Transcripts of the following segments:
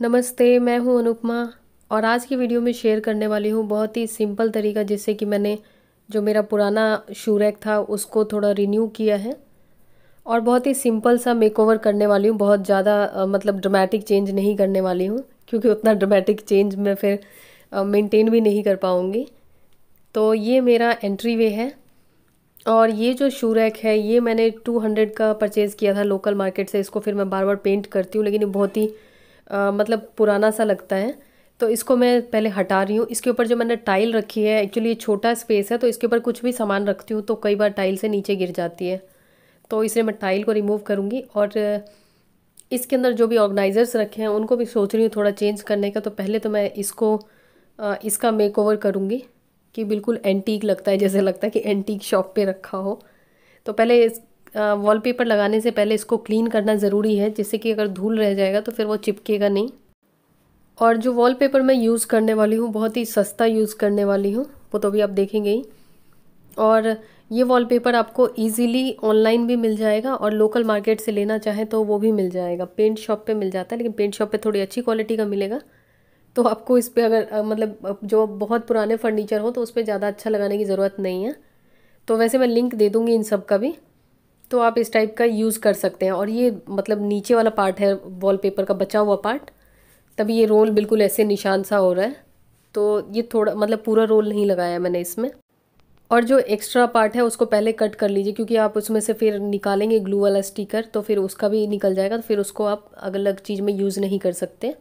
नमस्ते मैं हूं अनुपमा और आज की वीडियो में शेयर करने वाली हूं बहुत ही सिंपल तरीका जिससे कि मैंने जो मेरा पुराना शू रैक था उसको थोड़ा रिन्यू किया है और बहुत ही सिंपल सा मेकओवर करने वाली हूँ बहुत ज़्यादा मतलब ड्रामेटिक चेंज नहीं करने वाली हूँ क्योंकि उतना ड्रामेटिक चेंज मैं फिर मेनटेन भी नहीं कर पाऊँगी तो ये मेरा एंट्री वे है और ये जो शू रैक है ये मैंने टू का परचेज़ किया था लोकल मार्केट से इसको फिर मैं बार बार पेंट करती हूँ लेकिन बहुत ही आ, मतलब पुराना सा लगता है तो इसको मैं पहले हटा रही हूँ इसके ऊपर जो मैंने टाइल रखी है एक्चुअली ये छोटा स्पेस है तो इसके ऊपर कुछ भी सामान रखती हूँ तो कई बार टाइल से नीचे गिर जाती है तो इसलिए मैं टाइल को रिमूव करूँगी और इसके अंदर जो भी ऑर्गेनाइज़र्स रखे हैं उनको भी सोच रही हूँ थोड़ा चेंज करने का तो पहले तो मैं इसको इसका मेक ओवर करूँगी कि बिल्कुल एंटीक लगता है जैसे लगता है कि एंटीक शॉप पर रखा हो तो पहले इस वॉलपेपर लगाने से पहले इसको क्लीन करना ज़रूरी है जिससे कि अगर धूल रह जाएगा तो फिर वो चिपकेगा नहीं और जो वॉलपेपर मैं यूज़ करने वाली हूँ बहुत ही सस्ता यूज़ करने वाली हूँ वो तो भी आप देखेंगे ही और ये वॉलपेपर आपको इजीली ऑनलाइन भी मिल जाएगा और लोकल मार्केट से लेना चाहें तो वो भी मिल जाएगा पेंट शॉप पे मिल जाता है लेकिन पेंट शॉप पे थोड़ी अच्छी क्वालिटी का मिलेगा तो आपको इस पर अगर मतलब जो बहुत पुराने फर्नीचर हो तो उस पर ज़्यादा अच्छा लगाने की ज़रूरत नहीं है तो वैसे मैं लिंक दे दूँगी इन सब का भी तो आप इस टाइप का यूज़ कर सकते हैं और ये मतलब नीचे वाला पार्ट है वॉलपेपर का बचा हुआ पार्ट तभी ये रोल बिल्कुल ऐसे निशान सा हो रहा है तो ये थोड़ा मतलब पूरा रोल नहीं लगाया मैंने इसमें और जो एक्स्ट्रा पार्ट है उसको पहले कट कर लीजिए क्योंकि आप उसमें से फिर निकालेंगे ग्लू वाला स्टिकर तो फिर उसका भी निकल जाएगा तो फिर उसको आप अलग चीज़ में यूज़ नहीं कर सकते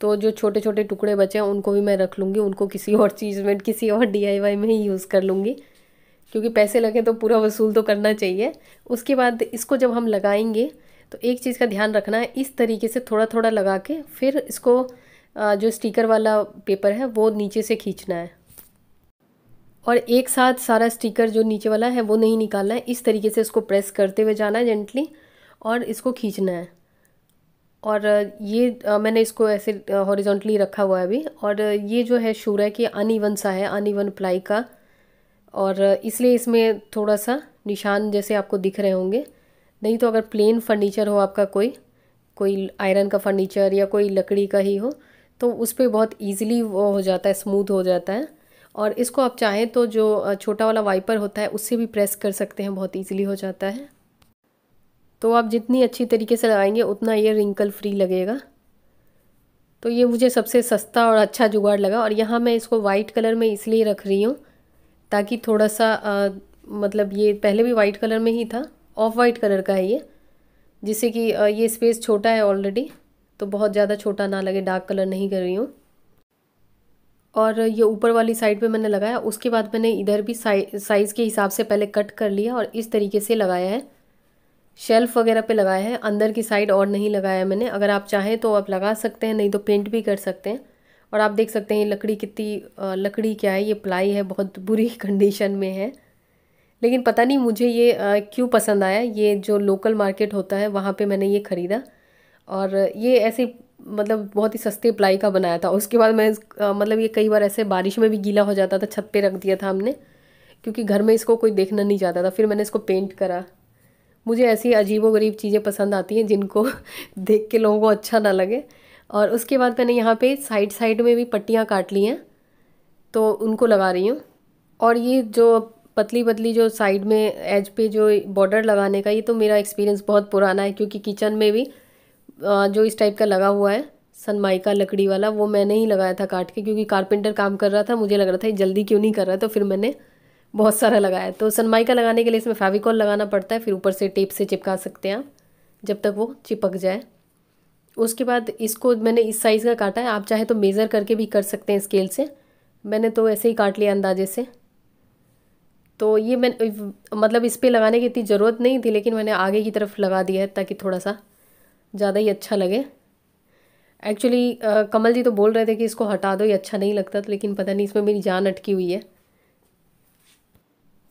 तो जो छोटे छोटे टुकड़े बचे हैं उनको भी मैं रख लूँगी उनको किसी और चीज़ में किसी और डी में ही यूज़ कर लूँगी क्योंकि पैसे लगे तो पूरा वसूल तो करना चाहिए उसके बाद इसको जब हम लगाएंगे तो एक चीज़ का ध्यान रखना है इस तरीके से थोड़ा थोड़ा लगा के फिर इसको जो स्टिकर वाला पेपर है वो नीचे से खींचना है और एक साथ सारा स्टिकर जो नीचे वाला है वो नहीं निकालना है इस तरीके से इसको प्रेस करते हुए जाना है जेंटली और इसको खींचना है और ये मैंने इसको ऐसे हॉरिजॉन्टली रखा हुआ है अभी और ये जो है शूर है कि अनइवन सा है अनइवन प्लाई का और इसलिए इसमें थोड़ा सा निशान जैसे आपको दिख रहे होंगे नहीं तो अगर प्लेन फर्नीचर हो आपका कोई कोई आयरन का फर्नीचर या कोई लकड़ी का ही हो तो उस पर बहुत ईजिली वो हो जाता है स्मूथ हो जाता है और इसको आप चाहें तो जो छोटा वाला वाइपर होता है उससे भी प्रेस कर सकते हैं बहुत ईजिली हो जाता है तो आप जितनी अच्छी तरीके से लगाएंगे उतना ये रिंकल फ्री लगेगा तो ये मुझे सबसे सस्ता और अच्छा जुगाड़ लगा और यहाँ मैं इसको वाइट कलर में इसलिए रख रही हूँ ताकि थोड़ा सा आ, मतलब ये पहले भी वाइट कलर में ही था ऑफ वाइट कलर का है ये जिससे कि ये स्पेस छोटा है ऑलरेडी तो बहुत ज़्यादा छोटा ना लगे डार्क कलर नहीं कर रही हूँ और ये ऊपर वाली साइड पे मैंने लगाया उसके बाद मैंने इधर भी साइ साइज़ के हिसाब से पहले कट कर लिया और इस तरीके से लगाया है शेल्फ़ वगैरह पे लगाया है अंदर की साइड और नहीं लगाया मैंने अगर आप चाहें तो आप लगा सकते हैं नहीं तो पेंट भी कर सकते हैं और आप देख सकते हैं ये लकड़ी कितनी लकड़ी क्या है ये प्लाई है बहुत बुरी कंडीशन में है लेकिन पता नहीं मुझे ये क्यों पसंद आया ये जो लोकल मार्केट होता है वहाँ पे मैंने ये ख़रीदा और ये ऐसे मतलब बहुत ही सस्ते प्लाई का बनाया था उसके बाद मैं मतलब ये कई बार ऐसे बारिश में भी गीला हो जाता था छत पे रख दिया था हमने क्योंकि घर में इसको कोई देखना नहीं चाहता था फिर मैंने इसको पेंट करा मुझे ऐसी अजीबोगरीब चीज़ें पसंद आती हैं जिनको देख के लोगों को अच्छा ना लगे और उसके बाद मैंने यहाँ पे साइड साइड में भी पट्टियाँ काट ली हैं तो उनको लगा रही हूँ और ये जो पतली पतली जो साइड में एज पे जो बॉर्डर लगाने का ये तो मेरा एक्सपीरियंस बहुत पुराना है क्योंकि किचन में भी जो इस टाइप का लगा हुआ है सनमाइका लकड़ी वाला वो मैंने ही लगाया था काट के क्योंकि कारपेंटर काम कर रहा था मुझे लग रहा था ये जल्दी क्यों नहीं कर रहा तो फिर मैंने बहुत सारा लगाया तो सनमाइका लगाने के लिए इसमें फेविकॉल लगाना पड़ता है फिर ऊपर से टेप से चिपका सकते हैं आप जब तक वो चिपक जाए उसके बाद इसको मैंने इस साइज़ का काटा है आप चाहे तो मेज़र करके भी कर सकते हैं स्केल से मैंने तो ऐसे ही काट लिया अंदाजे से तो ये मैं मतलब इस पर लगाने की इतनी ज़रूरत नहीं थी लेकिन मैंने आगे की तरफ लगा दिया है ताकि थोड़ा सा ज़्यादा ही अच्छा लगे एक्चुअली कमल जी तो बोल रहे थे कि इसको हटा दो ये अच्छा नहीं लगता तो लेकिन पता नहीं इसमें मेरी जान अटकी हुई है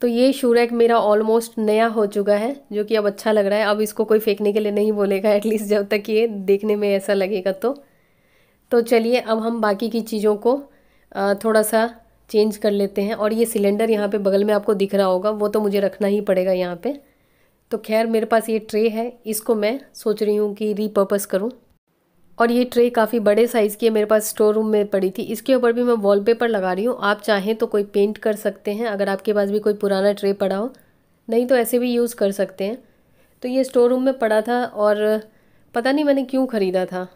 तो ये शू रैक मेरा ऑलमोस्ट नया हो चुका है जो कि अब अच्छा लग रहा है अब इसको कोई फेंकने के लिए नहीं बोलेगा एटलीस्ट जब तक ये देखने में ऐसा लगेगा तो तो चलिए अब हम बाकी की चीज़ों को थोड़ा सा चेंज कर लेते हैं और ये सिलेंडर यहाँ पे बगल में आपको दिख रहा होगा वो तो मुझे रखना ही पड़ेगा यहाँ पे तो खैर मेरे पास ये ट्रे है इसको मैं सोच रही हूँ कि रीपर्पस करूँ और ये ट्रे काफ़ी बड़े साइज़ की है मेरे पास स्टोर रूम में पड़ी थी इसके ऊपर भी मैं वॉलपेपर लगा रही हूँ आप चाहें तो कोई पेंट कर सकते हैं अगर आपके पास भी कोई पुराना ट्रे पड़ा हो नहीं तो ऐसे भी यूज़ कर सकते हैं तो ये स्टोर रूम में पड़ा था और पता नहीं मैंने क्यों ख़रीदा था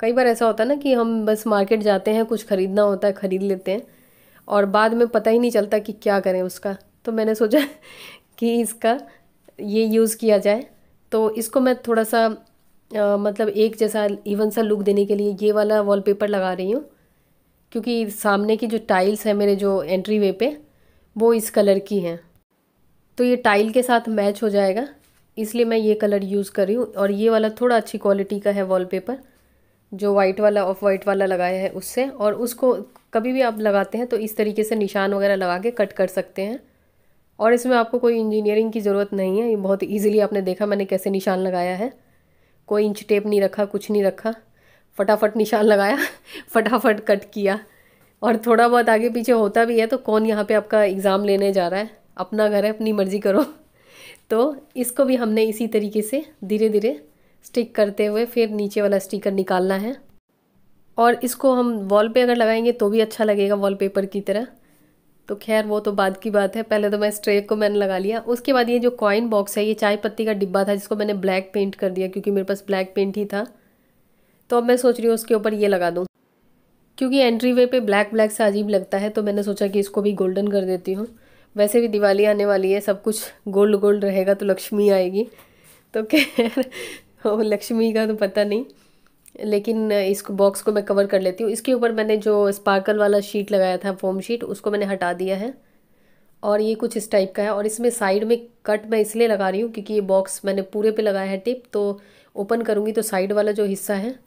कई बार ऐसा होता ना कि हम बस मार्केट जाते हैं कुछ ख़रीदना होता है ख़रीद लेते हैं और बाद में पता ही नहीं चलता कि क्या करें उसका तो मैंने सोचा कि इसका ये यूज़ किया जाए तो इसको मैं थोड़ा सा आ, मतलब एक जैसा इवन सा लुक देने के लिए ये वाला वॉलपेपर लगा रही हूँ क्योंकि सामने की जो टाइल्स है मेरे जो एंट्री वे पे वो इस कलर की हैं तो ये टाइल के साथ मैच हो जाएगा इसलिए मैं ये कलर यूज़ कर रही हूँ और ये वाला थोड़ा अच्छी क्वालिटी का है वॉलपेपर जो वाइट वाला ऑफ वाइट वाला लगाया है उससे और उसको कभी भी आप लगाते हैं तो इस तरीके से निशान वगैरह लगा के कट कर सकते हैं और इसमें आपको कोई इंजीनियरिंग की ज़रूरत नहीं है ये बहुत ईजिली आपने देखा मैंने कैसे निशान लगाया है कोई इंच टेप नहीं रखा कुछ नहीं रखा फटाफट निशान लगाया फटाफट कट किया और थोड़ा बहुत आगे पीछे होता भी है तो कौन यहाँ पे आपका एग्ज़ाम लेने जा रहा है अपना घर है अपनी मर्ज़ी करो तो इसको भी हमने इसी तरीके से धीरे धीरे स्टिक करते हुए फिर नीचे वाला स्टिकर निकालना है और इसको हम वॉल पे अगर लगाएंगे तो भी अच्छा लगेगा वॉलपेपर की तरह तो खैर वो तो बाद की बात है पहले तो मैं स्ट्रेक को मैंने लगा लिया उसके बाद ये जो कॉइन बॉक्स है ये चाय पत्ती का डिब्बा था जिसको मैंने ब्लैक पेंट कर दिया क्योंकि मेरे पास ब्लैक पेंट ही था तो अब मैं सोच रही हूँ उसके ऊपर ये लगा दूँ क्योंकि एंट्री वे पे ब्लैक ब्लैक सा अजीब लगता है तो मैंने सोचा कि इसको भी गोल्डन कर देती हूँ वैसे भी दिवाली आने वाली है सब कुछ गोल्ड गोल्ड रहेगा तो लक्ष्मी आएगी तो खैर लक्ष्मी का तो पता नहीं लेकिन इस बॉक्स को मैं कवर कर लेती हूँ इसके ऊपर मैंने जो स्पार्कल वाला शीट लगाया था फोम शीट उसको मैंने हटा दिया है और ये कुछ इस टाइप का है और इसमें साइड में कट मैं इसलिए लगा रही हूँ क्योंकि ये बॉक्स मैंने पूरे पे लगाया है टिप तो ओपन करूँगी तो साइड वाला जो हिस्सा है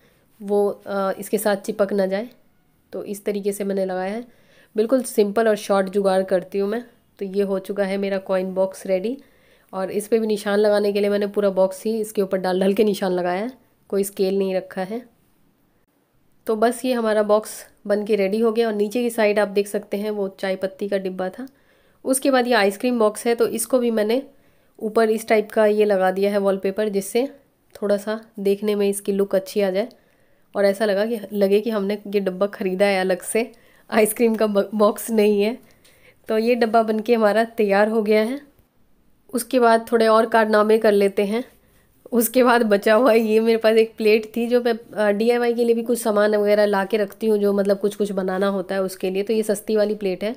वो इसके साथ चिपक ना जाए तो इस तरीके से मैंने लगाया है बिल्कुल सिंपल और शॉर्ट जुगाड़ करती हूँ मैं तो ये हो चुका है मेरा कॉइन बॉक्स रेडी और इस पर भी निशान लगाने के लिए मैंने पूरा बॉक्स ही इसके ऊपर डाल ढल के निशान लगाया है कोई स्केल नहीं रखा है तो बस ये हमारा बॉक्स बन के रेडी हो गया और नीचे की साइड आप देख सकते हैं वो चाय पत्ती का डिब्बा था उसके बाद ये आइसक्रीम बॉक्स है तो इसको भी मैंने ऊपर इस टाइप का ये लगा दिया है वॉलपेपर जिससे थोड़ा सा देखने में इसकी लुक अच्छी आ जाए और ऐसा लगा कि लगे कि हमने ये डब्बा ख़रीदा है अलग से आइसक्रीम का बॉक्स नहीं है तो ये डब्बा बनके हमारा तैयार हो गया है उसके बाद थोड़े और कारनामे कर लेते हैं उसके बाद बचा हुआ ये मेरे पास एक प्लेट थी जो मैं डी के लिए भी कुछ सामान वगैरह ला के रखती हूँ जो मतलब कुछ कुछ बनाना होता है उसके लिए तो ये सस्ती वाली प्लेट है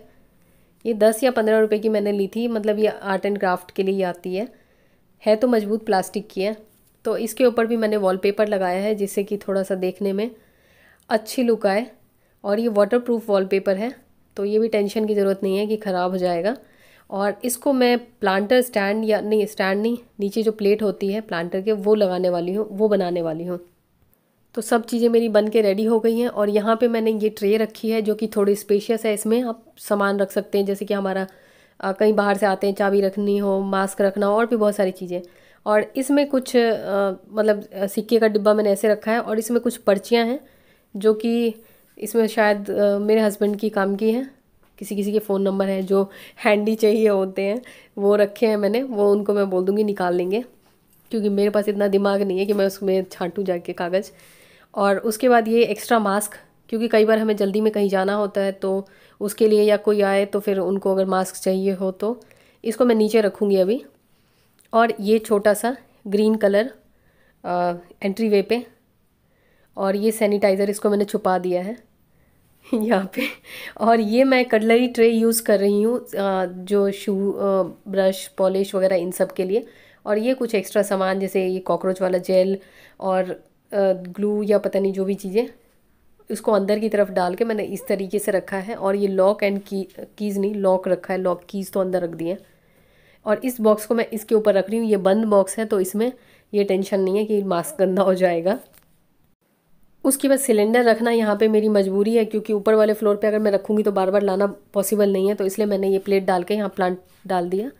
ये दस या पंद्रह रुपये की मैंने ली थी मतलब ये आर्ट एंड क्राफ्ट के लिए आती है है तो मजबूत प्लास्टिक की है तो इसके ऊपर भी मैंने वॉलपेपर लगाया है जिससे कि थोड़ा सा देखने में अच्छी लुक आए और ये वाटरप्रूफ वॉलपेपर है तो ये भी टेंशन की ज़रूरत नहीं है कि ख़राब हो जाएगा और इसको मैं प्लांटर स्टैंड या नहीं स्टैंड नहीं नीचे जो प्लेट होती है प्लांटर के वो लगाने वाली हूँ वो बनाने वाली हूँ तो सब चीज़ें मेरी बन के रेडी हो गई हैं और यहाँ पे मैंने ये ट्रे रखी है जो कि थोड़ी स्पेशियस है इसमें आप सामान रख सकते हैं जैसे कि हमारा कहीं बाहर से आते हैं चाबी रखनी हो मास्क रखना हो और भी बहुत सारी चीज़ें और इसमें कुछ आ, मतलब सिक्के का डिब्बा मैंने ऐसे रखा है और इसमें कुछ पर्चियाँ हैं जो कि इसमें शायद आ, मेरे हस्बैंड की काम की हैं किसी किसी के फ़ोन नंबर हैं जो हैंडी चाहिए होते हैं वो रखे हैं मैंने वो उनको मैं बोल दूँगी निकाल लेंगे क्योंकि मेरे पास इतना दिमाग नहीं है कि मैं उसमें छांटूँ जाके कागज़ और उसके बाद ये एक्स्ट्रा मास्क क्योंकि कई बार हमें जल्दी में कहीं जाना होता है तो उसके लिए या कोई आए तो फिर उनको अगर मास्क चाहिए हो तो इसको मैं नीचे रखूँगी अभी और ये छोटा सा ग्रीन कलर एंट्री वे पे और ये सैनिटाइज़र इसको मैंने छुपा दिया है यहाँ पे और ये मैं कटलरी ट्रे यूज़ कर रही हूँ जो शू ब्रश पॉलिश वगैरह इन सब के लिए और ये कुछ एक्स्ट्रा सामान जैसे ये कॉकरोच वाला जेल और ग्लू या पता नहीं जो भी चीज़ें इसको अंदर की तरफ डाल के मैंने इस तरीके से रखा है और ये लॉक एंड की कीज़ नहीं लॉक रखा है लॉक कीज़ तो अंदर रख दिए और इस बॉक्स को मैं इसके ऊपर रख रही हूँ ये बंद बॉक्स है तो इसमें ये टेंशन नहीं है कि मास्क गंदा हो जाएगा उसके बाद सिलेंडर रखना यहाँ पे मेरी मजबूरी है क्योंकि ऊपर वाले फ्लोर पे अगर मैं रखूँगी तो बार बार लाना पॉसिबल नहीं है तो इसलिए मैंने ये प्लेट डाल के यहाँ प्लांट डाल दिया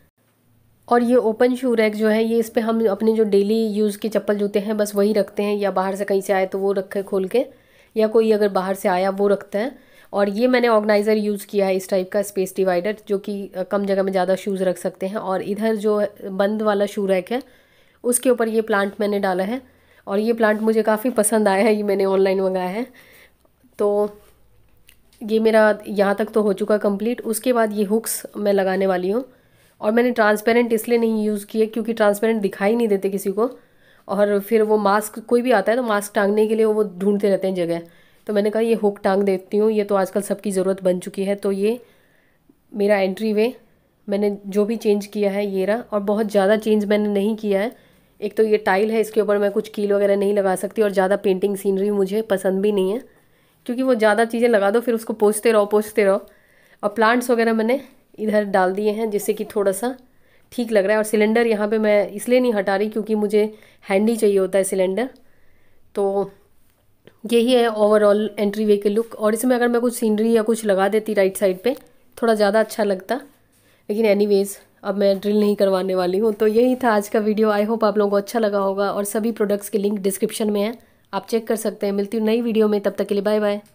और ये ओपन शू रैक जो है ये इस पर हम अपने जो डेली यूज़ के चप्पल जूते हैं बस वही रखते हैं या बाहर से कहीं से आए तो वो रखे खोल के या कोई अगर बाहर से आया वो रखते हैं और ये मैंने ऑर्गेनाइज़र यूज़ किया है इस टाइप का स्पेस डिवाइडर जो कि कम जगह में ज़्यादा शूज़ रख सकते हैं और इधर जो बंद वाला शू रैक है उसके ऊपर ये प्लांट मैंने डाला है और ये प्लांट मुझे काफ़ी पसंद आया है ये मैंने ऑनलाइन मंगाया है तो ये मेरा यहाँ तक तो हो चुका कंप्लीट उसके बाद ये हुक्स मैं लगाने वाली हूँ और मैंने ट्रांसपेरेंट इसलिए नहीं यूज़ किए क्योंकि ट्रांसपेरेंट दिखाई नहीं देते किसी को और फिर वो मास्क कोई भी आता है तो मास्क टांगने के लिए वो ढूंढते रहते हैं जगह तो मैंने कहा ये हुक टांग देती हूँ ये तो आजकल सबकी ज़रूरत बन चुकी है तो ये मेरा एंट्री वे मैंने जो भी चेंज किया है ये रहा और बहुत ज़्यादा चेंज मैंने नहीं किया है एक तो ये टाइल है इसके ऊपर मैं कुछ कील वगैरह नहीं लगा सकती और ज़्यादा पेंटिंग सीनरी मुझे पसंद भी नहीं है क्योंकि वो ज़्यादा चीज़ें लगा दो फिर उसको पोछते रहो पोछते रहो और प्लांट्स वगैरह मैंने इधर डाल दिए हैं जिससे कि थोड़ा सा ठीक लग रहा है और सिलेंडर यहाँ पे मैं इसलिए नहीं हटा रही क्योंकि मुझे हैंडी चाहिए होता है सिलेंडर तो यही है ओवरऑल एंट्री वे के लुक और इसमें अगर मैं कुछ सीनरी या कुछ लगा देती राइट साइड पे थोड़ा ज़्यादा अच्छा लगता लेकिन एनीवेज़ अब मैं ड्रिल नहीं करवाने वाली हूँ तो यही था आज का वीडियो आई होप आप लोगों को अच्छा लगा होगा और सभी प्रोडक्ट्स के लिंक डिस्क्रिप्शन में है आप चेक कर सकते हैं मिलती हूँ नई वीडियो में तब तक के लिए बाय बाय